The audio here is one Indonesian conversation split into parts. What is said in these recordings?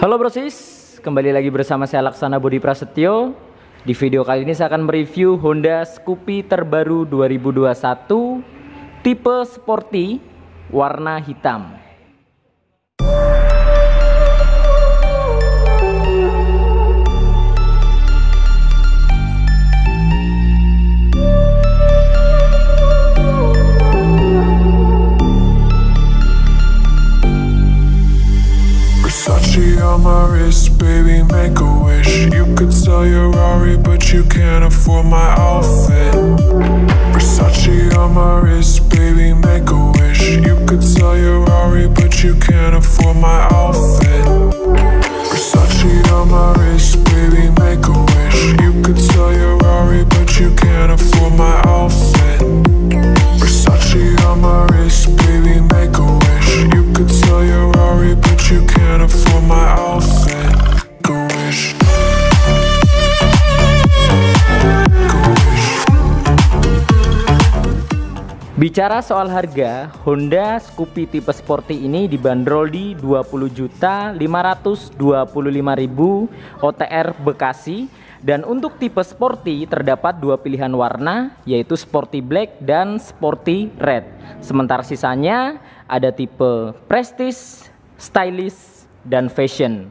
Halo Brosis, kembali lagi bersama saya Laksana Budi Prasetyo. Di video kali ini saya akan mereview Honda Scoopy terbaru 2021 tipe sporty warna hitam. Gucci on my wrist, baby, make a wish You could sell your Rari, but you can't afford my outfit Versace on my wrist, baby, make a wish You could sell your Rari, but you can't afford my outfit Versace on my wrist, baby, make a wish You could sell your Rari, but you can't afford my outfit Bicara soal harga, Honda Scoopy tipe sporty ini dibanderol di 20.525.000 OTR Bekasi dan untuk tipe sporty terdapat dua pilihan warna yaitu sporty black dan sporty red. Sementara sisanya ada tipe prestige, stylish, dan fashion.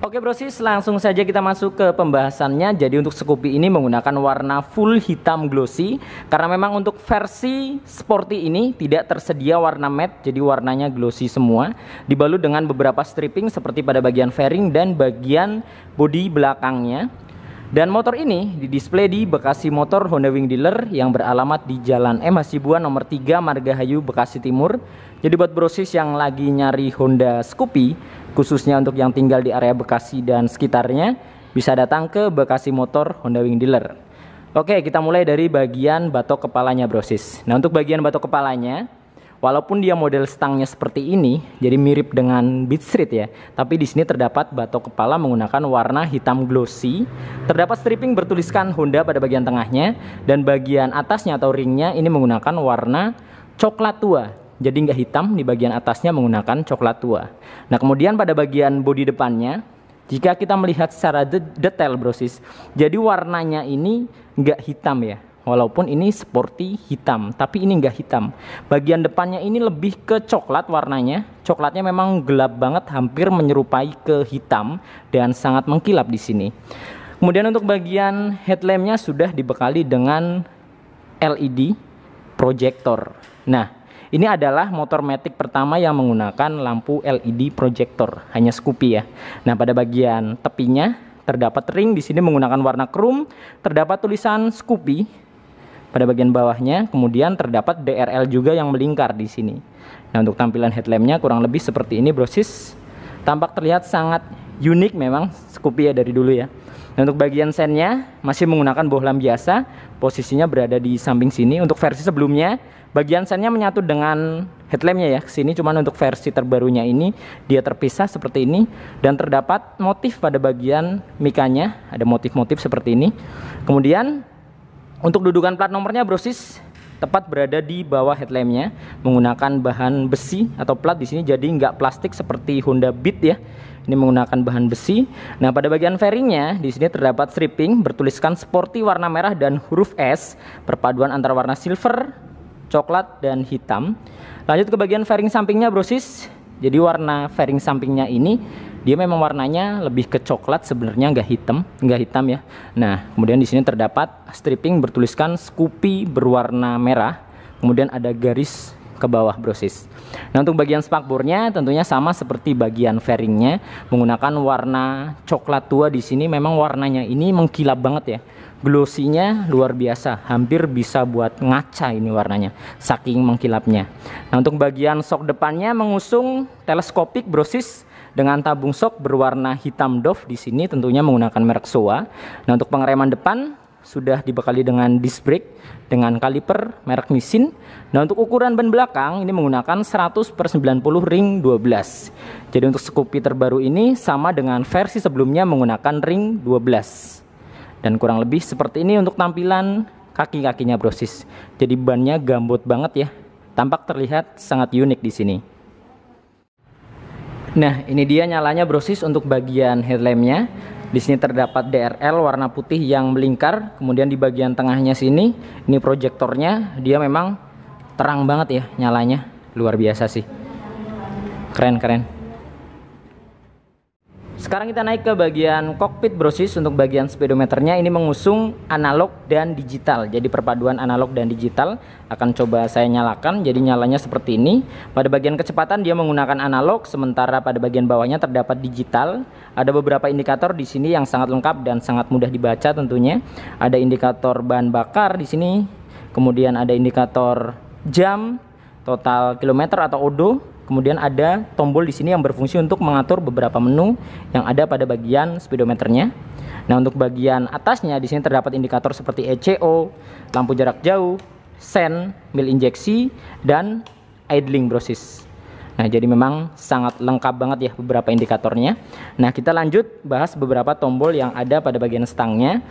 Oke bro sis, langsung saja kita masuk ke pembahasannya. Jadi untuk Scoopy ini menggunakan warna full hitam glossy karena memang untuk versi sporty ini tidak tersedia warna matte, jadi warnanya glossy semua. Dibalut dengan beberapa stripping seperti pada bagian fairing dan bagian body belakangnya. Dan motor ini didisplay di Bekasi Motor Honda Wing Dealer yang beralamat di Jalan M Hasibuan nomor 3 Margahayu Bekasi Timur. Jadi buat brosis yang lagi nyari Honda Scoopy khususnya untuk yang tinggal di area Bekasi dan sekitarnya bisa datang ke Bekasi Motor Honda Wing Dealer. Oke, kita mulai dari bagian batok kepalanya, Brosis. Nah, untuk bagian batok kepalanya, walaupun dia model stangnya seperti ini, jadi mirip dengan Beat Street ya, tapi di sini terdapat batok kepala menggunakan warna hitam glossy. Terdapat stripping bertuliskan Honda pada bagian tengahnya dan bagian atasnya atau ringnya ini menggunakan warna coklat tua jadi nggak hitam di bagian atasnya menggunakan coklat tua. Nah kemudian pada bagian bodi depannya, jika kita melihat secara de detail brosis, jadi warnanya ini nggak hitam ya, walaupun ini sporty hitam, tapi ini nggak hitam. Bagian depannya ini lebih ke coklat warnanya. Coklatnya memang gelap banget, hampir menyerupai ke hitam dan sangat mengkilap di sini. Kemudian untuk bagian headlampnya sudah dibekali dengan LED proyektor. Nah, ini adalah motor Matic pertama yang menggunakan lampu LED proyektor, hanya Scoopy ya. Nah, pada bagian tepinya terdapat ring di sini menggunakan warna krum, terdapat tulisan Scoopy pada bagian bawahnya, kemudian terdapat DRL juga yang melingkar di sini. Nah, untuk tampilan headlampnya kurang lebih seperti ini, brosis. Tampak terlihat sangat unik memang Scoopy ya dari dulu ya. Nah, untuk bagian sennya masih menggunakan bohlam biasa, posisinya berada di samping sini. Untuk versi sebelumnya, bagian sennya menyatu dengan headlampnya ya ke sini. Cuman untuk versi terbarunya ini dia terpisah seperti ini dan terdapat motif pada bagian mikanya, ada motif-motif seperti ini. Kemudian untuk dudukan plat nomornya brosis tepat berada di bawah headlampnya menggunakan bahan besi atau plat di sini jadi nggak plastik seperti Honda Beat ya ini menggunakan bahan besi. Nah, pada bagian fairingnya di sini terdapat stripping bertuliskan sporty warna merah dan huruf S, perpaduan antara warna silver, coklat dan hitam. Lanjut ke bagian fairing sampingnya, Brosis. Jadi warna fairing sampingnya ini dia memang warnanya lebih ke coklat sebenarnya nggak hitam nggak hitam ya nah kemudian di sini terdapat stripping bertuliskan Scoopy berwarna merah kemudian ada garis ke bawah brosis nah untuk bagian spakbornya tentunya sama seperti bagian fairingnya menggunakan warna coklat tua di sini memang warnanya ini mengkilap banget ya glossy luar biasa, hampir bisa buat ngaca ini warnanya, saking mengkilapnya. Nah, untuk bagian sok depannya mengusung teleskopik brosis dengan tabung sok berwarna hitam Dove di sini tentunya menggunakan merek Soa. Nah, untuk pengereman depan sudah dibekali dengan disc brake dengan kaliper merek Nissin. Nah, untuk ukuran ban belakang ini menggunakan 100 per 90 ring 12. Jadi untuk Scoopy terbaru ini sama dengan versi sebelumnya menggunakan ring 12. Dan kurang lebih seperti ini untuk tampilan kaki-kakinya brosis. Jadi bannya gambut banget ya. Tampak terlihat sangat unik di sini. Nah, ini dia nyalanya brosis untuk bagian headlampnya. Di sini terdapat DRL warna putih yang melingkar, kemudian di bagian tengahnya sini ini proyektornya, dia memang terang banget ya nyalanya. Luar biasa sih. Keren-keren. Sekarang kita naik ke bagian kokpit brosis untuk bagian speedometernya ini mengusung analog dan digital. Jadi perpaduan analog dan digital akan coba saya nyalakan. Jadi nyalanya seperti ini. Pada bagian kecepatan dia menggunakan analog sementara pada bagian bawahnya terdapat digital. Ada beberapa indikator di sini yang sangat lengkap dan sangat mudah dibaca tentunya. Ada indikator bahan bakar di sini. Kemudian ada indikator jam, total kilometer atau odo Kemudian ada tombol di sini yang berfungsi untuk mengatur beberapa menu yang ada pada bagian speedometernya. Nah, untuk bagian atasnya di sini terdapat indikator seperti ECO, lampu jarak jauh, sen, mil injeksi, dan idling brosis. Nah, jadi memang sangat lengkap banget ya beberapa indikatornya. Nah, kita lanjut bahas beberapa tombol yang ada pada bagian stangnya.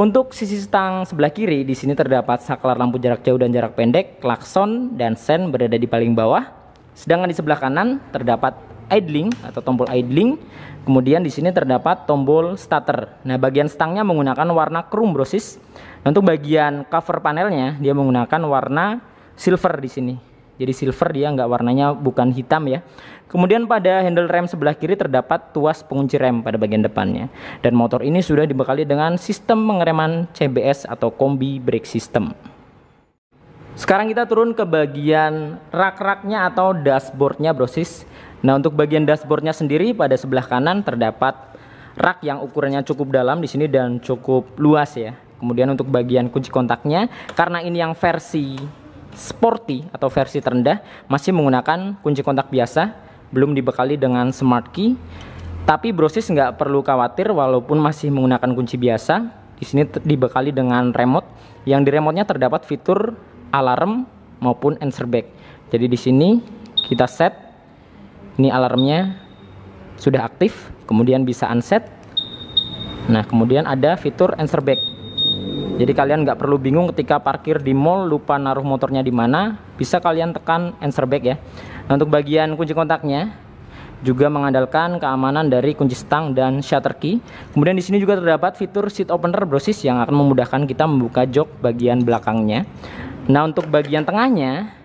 Untuk sisi stang sebelah kiri, di sini terdapat saklar lampu jarak jauh dan jarak pendek, klakson, dan sen berada di paling bawah. Sedangkan di sebelah kanan terdapat idling atau tombol idling. Kemudian di sini terdapat tombol starter. Nah, bagian stangnya menggunakan warna chrome brosis. Nah, Untuk bagian cover panelnya dia menggunakan warna silver di sini. Jadi silver dia nggak warnanya bukan hitam ya. Kemudian pada handle rem sebelah kiri terdapat tuas pengunci rem pada bagian depannya. Dan motor ini sudah dibekali dengan sistem pengereman CBS atau kombi brake system. Sekarang kita turun ke bagian rak-raknya atau dashboardnya brosis. Nah untuk bagian dashboardnya sendiri pada sebelah kanan terdapat rak yang ukurannya cukup dalam di sini dan cukup luas ya. Kemudian untuk bagian kunci kontaknya karena ini yang versi sporty atau versi terendah masih menggunakan kunci kontak biasa belum dibekali dengan smart key. Tapi brosis nggak perlu khawatir walaupun masih menggunakan kunci biasa. Di sini dibekali dengan remote yang di remote-nya terdapat fitur alarm maupun answer back. Jadi di sini kita set ini alarmnya sudah aktif, kemudian bisa unset. Nah, kemudian ada fitur answer back. Jadi kalian nggak perlu bingung ketika parkir di mall lupa naruh motornya di mana, bisa kalian tekan answer back ya. Nah, untuk bagian kunci kontaknya, juga mengandalkan keamanan dari kunci stang dan shutter key. Kemudian di sini juga terdapat fitur seat opener brosis yang akan memudahkan kita membuka jok bagian belakangnya. Nah, untuk bagian tengahnya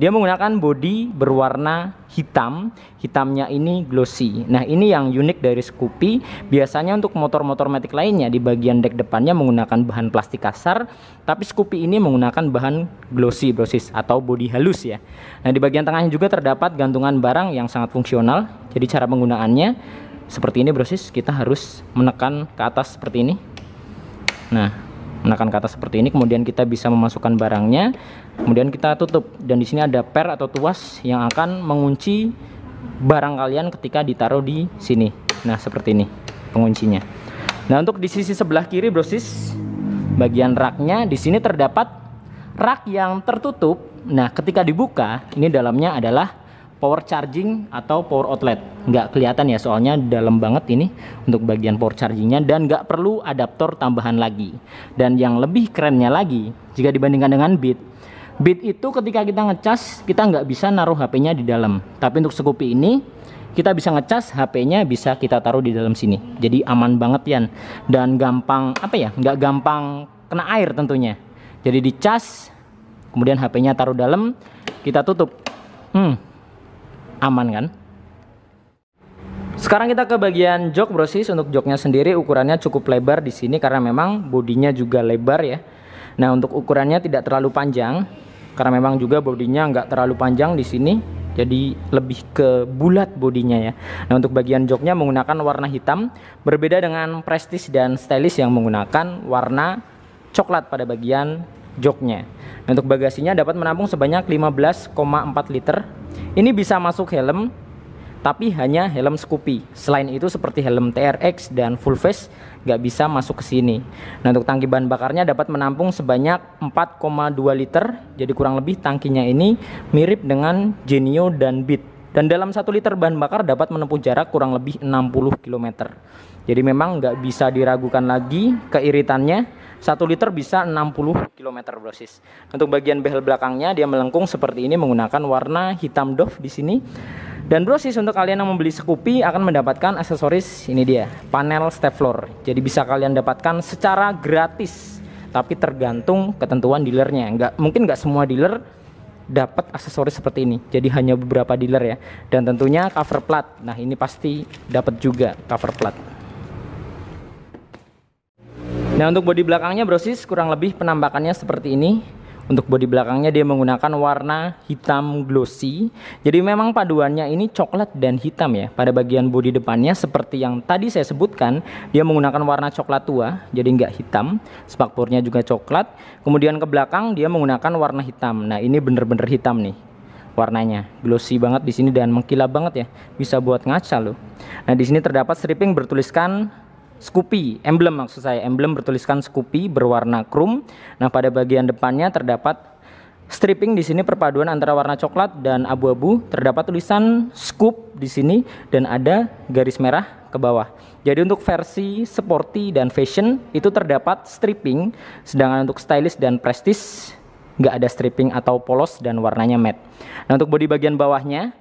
dia menggunakan bodi berwarna hitam hitamnya ini glossy nah ini yang unik dari Scoopy biasanya untuk motor-motor matic lainnya di bagian deck depannya menggunakan bahan plastik kasar tapi Scoopy ini menggunakan bahan glossy brosis atau bodi halus ya nah di bagian tengahnya juga terdapat gantungan barang yang sangat fungsional jadi cara penggunaannya seperti ini brosis, kita harus menekan ke atas seperti ini. Nah, menekan ke atas seperti ini, kemudian kita bisa memasukkan barangnya, kemudian kita tutup. Dan di sini ada per atau tuas yang akan mengunci barang kalian ketika ditaruh di sini. Nah, seperti ini penguncinya. Nah, untuk di sisi sebelah kiri brosis, bagian raknya di sini terdapat rak yang tertutup. Nah, ketika dibuka, ini dalamnya adalah power charging atau power outlet nggak kelihatan ya soalnya dalam banget ini untuk bagian power chargingnya dan nggak perlu adaptor tambahan lagi dan yang lebih kerennya lagi jika dibandingkan dengan Beat Beat itu ketika kita ngecas kita nggak bisa naruh HP-nya di dalam tapi untuk Scoopy ini kita bisa ngecas HP-nya bisa kita taruh di dalam sini jadi aman banget ya dan gampang apa ya nggak gampang kena air tentunya jadi dicas kemudian HP-nya taruh dalam kita tutup hmm aman kan sekarang kita ke bagian jok brosis untuk joknya sendiri ukurannya cukup lebar di sini karena memang bodinya juga lebar ya nah untuk ukurannya tidak terlalu panjang karena memang juga bodinya nggak terlalu panjang di sini jadi lebih ke bulat bodinya ya nah untuk bagian joknya menggunakan warna hitam berbeda dengan prestige dan stylish yang menggunakan warna coklat pada bagian joknya untuk bagasinya dapat menampung sebanyak 15,4 liter. Ini bisa masuk helm tapi hanya helm Scoopy. Selain itu seperti helm TRX dan full face nggak bisa masuk ke sini. Nah untuk tangki bahan bakarnya dapat menampung sebanyak 4,2 liter. Jadi kurang lebih tangkinya ini mirip dengan Genio dan Beat. Dan dalam 1 liter bahan bakar dapat menempuh jarak kurang lebih 60 km. Jadi memang nggak bisa diragukan lagi keiritannya 1 liter bisa 60 km dosis. Untuk bagian behel belakangnya dia melengkung seperti ini menggunakan warna hitam doff di sini. Dan brosis untuk kalian yang membeli Scoopy akan mendapatkan aksesoris ini dia, panel step floor. Jadi bisa kalian dapatkan secara gratis, tapi tergantung ketentuan dealernya. Enggak, mungkin nggak semua dealer dapat aksesoris seperti ini. Jadi hanya beberapa dealer ya. Dan tentunya cover plat. Nah ini pasti dapat juga cover plat. Nah untuk bodi belakangnya brosis kurang lebih penambakannya seperti ini untuk bodi belakangnya dia menggunakan warna hitam glossy. Jadi memang paduannya ini coklat dan hitam ya. Pada bagian bodi depannya seperti yang tadi saya sebutkan, dia menggunakan warna coklat tua, jadi nggak hitam. Spakbornya juga coklat. Kemudian ke belakang dia menggunakan warna hitam. Nah ini bener-bener hitam nih warnanya glossy banget di sini dan mengkilap banget ya bisa buat ngaca loh nah di sini terdapat stripping bertuliskan Scoopy, emblem maksud saya, emblem bertuliskan Scoopy berwarna krum. Nah, pada bagian depannya terdapat stripping di sini perpaduan antara warna coklat dan abu-abu. Terdapat tulisan scoop di sini dan ada garis merah ke bawah. Jadi untuk versi sporty dan fashion itu terdapat stripping, sedangkan untuk stylish dan prestis nggak ada stripping atau polos dan warnanya matte. Nah, untuk body bagian bawahnya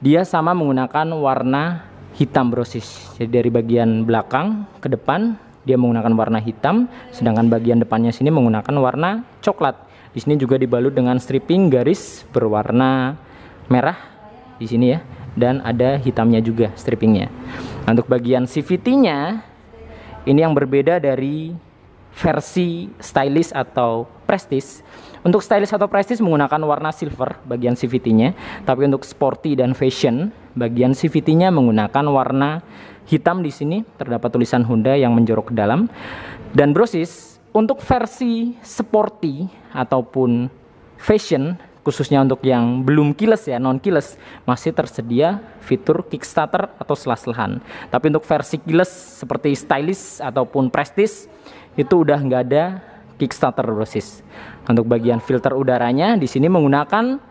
dia sama menggunakan warna hitam brosis. Jadi dari bagian belakang ke depan dia menggunakan warna hitam, sedangkan bagian depannya sini menggunakan warna coklat. Di sini juga dibalut dengan stripping garis berwarna merah di sini ya, dan ada hitamnya juga strippingnya. Nah, untuk bagian CVT-nya ini yang berbeda dari versi stylish atau prestige. Untuk stylish atau prestige menggunakan warna silver bagian CVT-nya, tapi untuk sporty dan fashion Bagian CVT-nya menggunakan warna hitam di sini, terdapat tulisan Honda yang menjorok ke dalam. Dan brosis untuk versi sporty ataupun fashion khususnya untuk yang belum kiles ya non kiles masih tersedia fitur Kickstarter atau selas selahan tapi untuk versi kiles seperti stylish ataupun prestige itu udah nggak ada Kickstarter brosis untuk bagian filter udaranya di sini menggunakan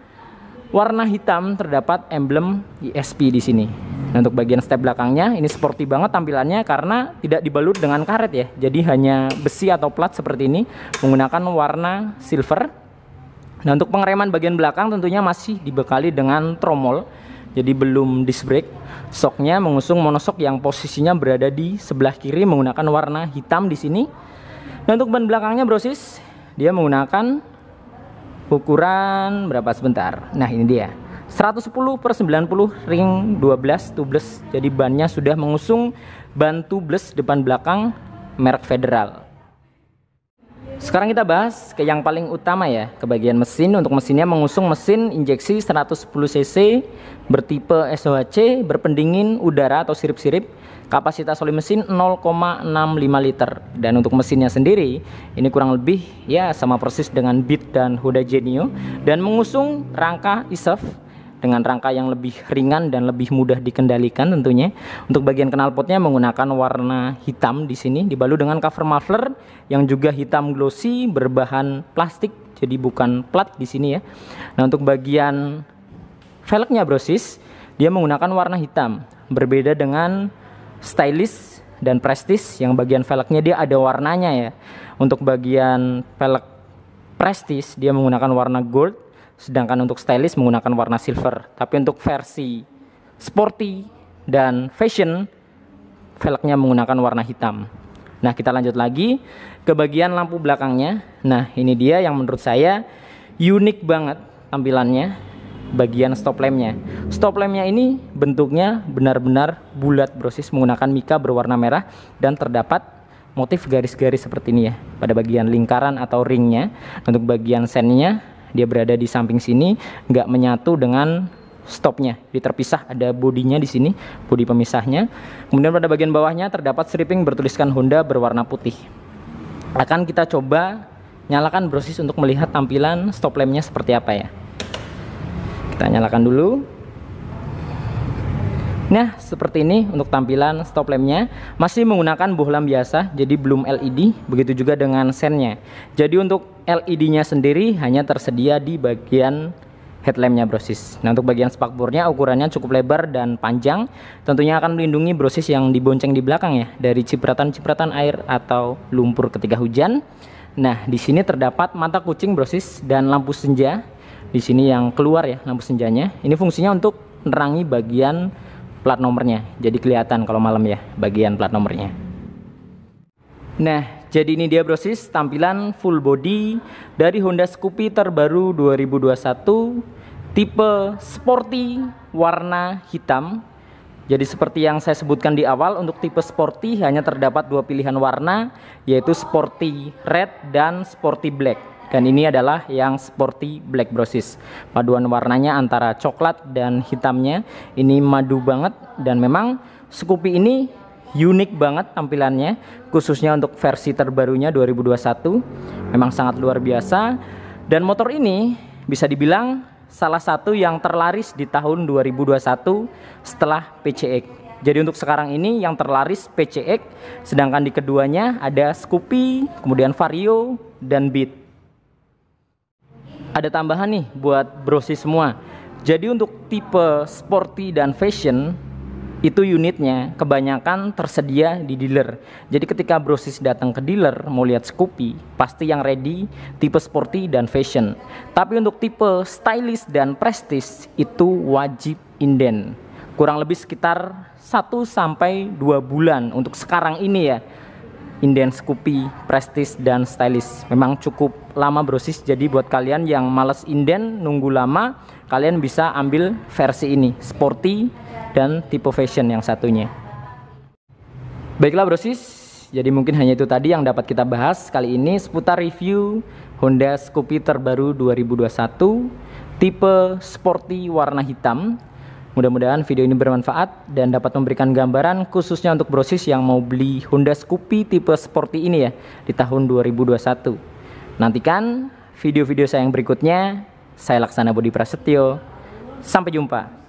warna hitam terdapat emblem ISP e di sini. Nah, untuk bagian step belakangnya ini sporty banget tampilannya karena tidak dibalut dengan karet ya. Jadi hanya besi atau plat seperti ini menggunakan warna silver. Nah, untuk pengereman bagian belakang tentunya masih dibekali dengan tromol. Jadi belum disc brake. Soknya mengusung monosok yang posisinya berada di sebelah kiri menggunakan warna hitam di sini. Nah, untuk ban belakangnya brosis dia menggunakan ukuran berapa sebentar nah ini dia 110 per 90 ring 12 tubeless jadi bannya sudah mengusung ban tubeless depan belakang merek federal sekarang kita bahas ke yang paling utama ya ke bagian mesin untuk mesinnya mengusung mesin injeksi 110 cc bertipe SOHC berpendingin udara atau sirip-sirip Kapasitas oli mesin 0,65 liter dan untuk mesinnya sendiri ini kurang lebih ya sama persis dengan Beat dan huda Genio dan mengusung rangka ISEF dengan rangka yang lebih ringan dan lebih mudah dikendalikan tentunya. Untuk bagian knalpotnya menggunakan warna hitam di sini dibalut dengan cover muffler yang juga hitam glossy berbahan plastik jadi bukan plat di sini ya. Nah, untuk bagian velgnya brosis dia menggunakan warna hitam berbeda dengan stylish dan prestis yang bagian velgnya dia ada warnanya ya. Untuk bagian velg prestis dia menggunakan warna gold sedangkan untuk stylish menggunakan warna silver. Tapi untuk versi sporty dan fashion velgnya menggunakan warna hitam. Nah, kita lanjut lagi ke bagian lampu belakangnya. Nah, ini dia yang menurut saya unik banget tampilannya bagian stop lampnya. Stop lampnya ini bentuknya benar-benar bulat brosis menggunakan mika berwarna merah dan terdapat motif garis-garis seperti ini ya pada bagian lingkaran atau ringnya. Untuk bagian sennya dia berada di samping sini, nggak menyatu dengan stopnya. diterpisah terpisah ada bodinya di sini, bodi pemisahnya. Kemudian pada bagian bawahnya terdapat stripping bertuliskan Honda berwarna putih. Akan kita coba nyalakan brosis untuk melihat tampilan stop lampnya seperti apa ya kita nyalakan dulu Nah, seperti ini untuk tampilan stop lampnya masih menggunakan bohlam biasa, jadi belum LED. Begitu juga dengan sennya. Jadi untuk LED-nya sendiri hanya tersedia di bagian headlampnya brosis. Nah, untuk bagian spakbornya ukurannya cukup lebar dan panjang, tentunya akan melindungi brosis yang dibonceng di belakang ya dari cipratan-cipratan air atau lumpur ketika hujan. Nah, di sini terdapat mata kucing brosis dan lampu senja di sini yang keluar ya lampu senjanya ini fungsinya untuk nerangi bagian plat nomornya jadi kelihatan kalau malam ya bagian plat nomornya nah jadi ini dia brosis tampilan full body dari Honda Scoopy terbaru 2021 tipe sporty warna hitam jadi seperti yang saya sebutkan di awal untuk tipe sporty hanya terdapat dua pilihan warna yaitu sporty red dan sporty black dan ini adalah yang sporty black brosis. Paduan warnanya antara coklat dan hitamnya. Ini madu banget dan memang Scoopy ini unik banget tampilannya khususnya untuk versi terbarunya 2021. Memang sangat luar biasa dan motor ini bisa dibilang salah satu yang terlaris di tahun 2021 setelah PCX. Jadi untuk sekarang ini yang terlaris PCX, sedangkan di keduanya ada Scoopy, kemudian Vario, dan Beat ada tambahan nih buat brosi semua. Jadi untuk tipe sporty dan fashion itu unitnya kebanyakan tersedia di dealer. Jadi ketika brosis datang ke dealer mau lihat Scoopy, pasti yang ready tipe sporty dan fashion. Tapi untuk tipe stylish dan prestis itu wajib inden. Kurang lebih sekitar 1 sampai 2 bulan untuk sekarang ini ya inden Scoopy, Prestis dan Stylish. Memang cukup lama brosis, jadi buat kalian yang males inden, nunggu lama, kalian bisa ambil versi ini, sporty dan tipe fashion yang satunya. Baiklah brosis, jadi mungkin hanya itu tadi yang dapat kita bahas kali ini seputar review Honda Scoopy terbaru 2021 tipe sporty warna hitam Mudah-mudahan video ini bermanfaat dan dapat memberikan gambaran khususnya untuk brosis yang mau beli Honda Scoopy tipe sporty ini ya di tahun 2021. Nantikan video-video saya yang berikutnya. Saya Laksana Budi Prasetyo. Sampai jumpa.